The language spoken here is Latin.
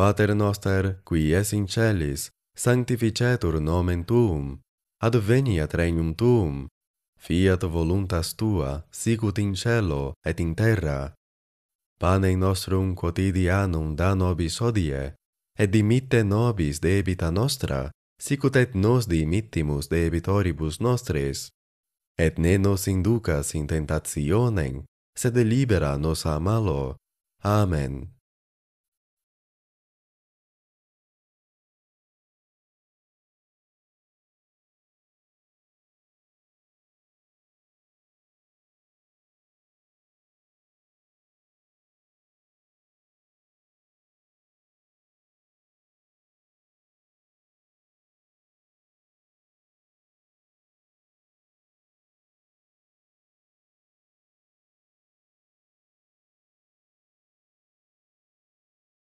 Pater noster, qui es in celis, sanctificetur nomen tuum, adveniat regnum tuum, fiat voluntas tua, sicut in cielo et in terra. Pane nostrum quotidianum da nobis odie, et dimitte nobis debita nostra, sicut et nos dimittimus debitoribus nostris. Et ne nos inducas in tentationem, sed libera nos a malo. Amen.